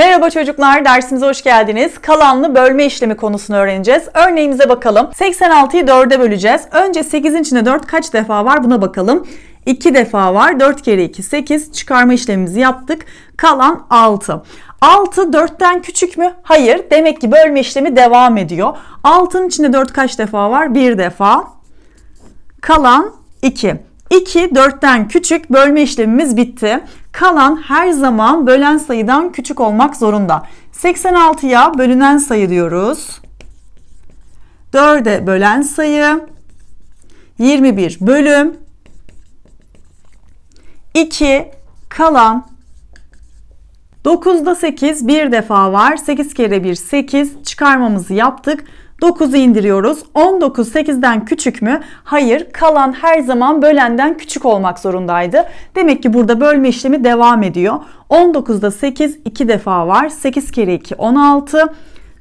Merhaba çocuklar, dersimize hoş geldiniz. Kalanlı bölme işlemi konusunu öğreneceğiz. Örneğimize bakalım. 86'yı 4'e böleceğiz. Önce 8'in içinde 4 kaç defa var buna bakalım. 2 defa var. 4 kere 2 8. Çıkarma işlemimizi yaptık. Kalan 6. 6 4'ten küçük mü? Hayır. Demek ki bölme işlemi devam ediyor. 6'nın içinde 4 kaç defa var? 1 defa. Kalan 2. 2 4'ten küçük bölme işlemimiz bitti. Kalan her zaman bölen sayıdan küçük olmak zorunda. 86'ya bölünen sayı diyoruz. 4'e bölen sayı 21 bölüm 2 kalan 9'da 8 bir defa var. 8 kere 1 8 çıkarmamızı yaptık. 9'u indiriyoruz. 19 8'den küçük mü? Hayır. Kalan her zaman bölenden küçük olmak zorundaydı. Demek ki burada bölme işlemi devam ediyor. 19'da 8 2 defa var. 8 kere 2 16.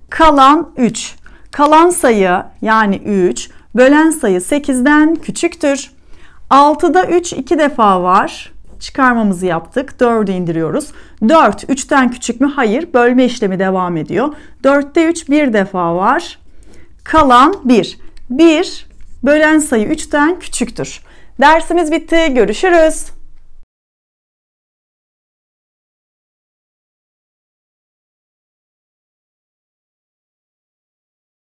Kalan 3. Kalan sayı yani 3 bölen sayı 8'den küçüktür. 6'da 3 2 defa var çıkarmamızı yaptık. 4'ü indiriyoruz. 4 3'ten küçük mü? Hayır. Bölme işlemi devam ediyor. 4'te 3 bir defa var kalan 1. 1 bölen sayı 3'ten küçüktür. Dersimiz bitti. Görüşürüz.